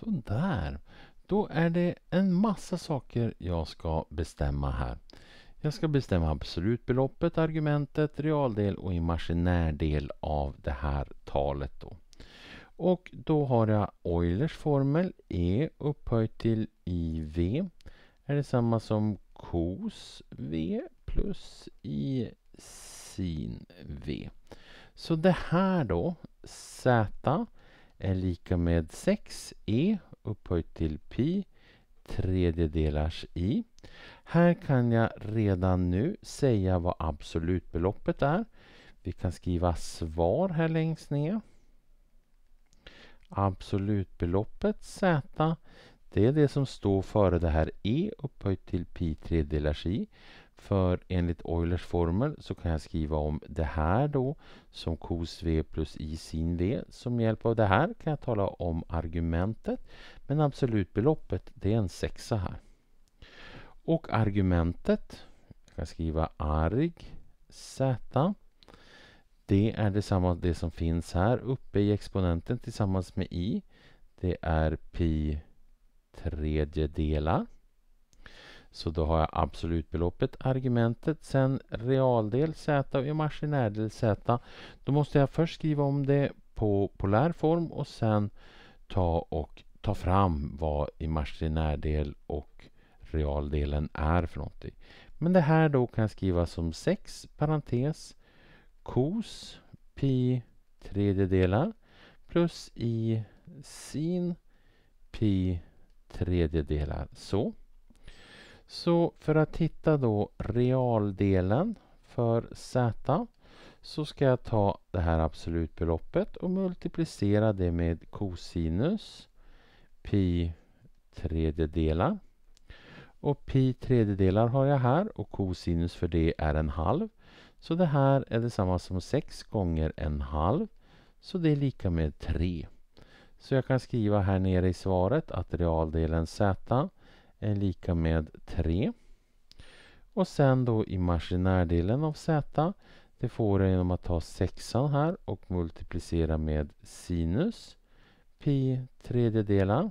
Sådär. Då är det en massa saker jag ska bestämma här. Jag ska bestämma absolutbeloppet, argumentet, realdel och imaginär del av det här talet. Då. Och då har jag Eulers formel E upphöjt till IV är samma som kos V plus i sin V. Så det här då, Z är lika med 6e upphöjt till pi tredjedelars i. Här kan jag redan nu säga vad absolutbeloppet är. Vi kan skriva svar här längst ner. Absolutbeloppet z, det är det som står före det här e upphöjt till pi tredjedelars i. För enligt Eulers formel så kan jag skriva om det här då som kosv plus i sin v. Så hjälp av det här kan jag tala om argumentet. Men absolutbeloppet, det är en sexa här. Och argumentet, jag kan skriva arg z. Det är detsamma det som finns här uppe i exponenten tillsammans med i. Det är pi tredjedelar. Så då har jag absolutbeloppet, argumentet, sen realdel z och imaginärdel z. Då måste jag först skriva om det på polär form och sen ta och ta fram vad imaginärdel och realdelen är för någonting. Men det här då kan skrivas som 6 parentes cos pi tredjedelar plus i sin pi tredjedelar så. Så för att hitta då realdelen för z så ska jag ta det här absolutbeloppet och multiplicera det med cosinus pi tredjedelar. Och pi tredjedelar har jag här och cosinus för det är en halv. Så det här är detsamma som 6 gånger en halv. Så det är lika med 3. Så jag kan skriva här nere i svaret att realdelen z är lika med 3. Och sen då imaginärdelen av z, det får jag genom att ta sexan här och multiplicera med sinus pi tredjedelar.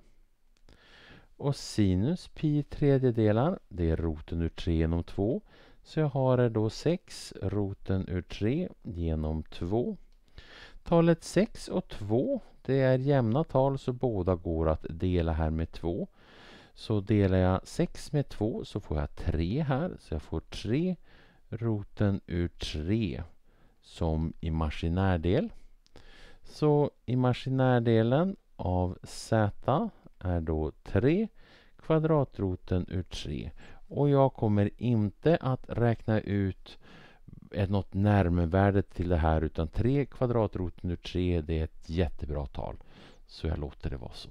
Och sinus pi tredjedelar, det är roten ur 3 genom 2. Så jag har då 6, roten ur 3 genom 2. Talet 6 och 2, det är jämna tal så båda går att dela här med 2. Så delar jag 6 med 2 så får jag 3 här. Så jag får 3 roten ur 3 som imaginär del. Så imaginärdelen av z är då 3 kvadratroten ur 3. Och jag kommer inte att räkna ut något närmevärde till det här utan 3 kvadratroten ur 3 det är ett jättebra tal. Så jag låter det vara så.